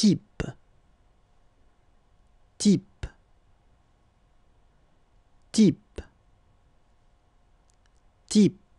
type type type type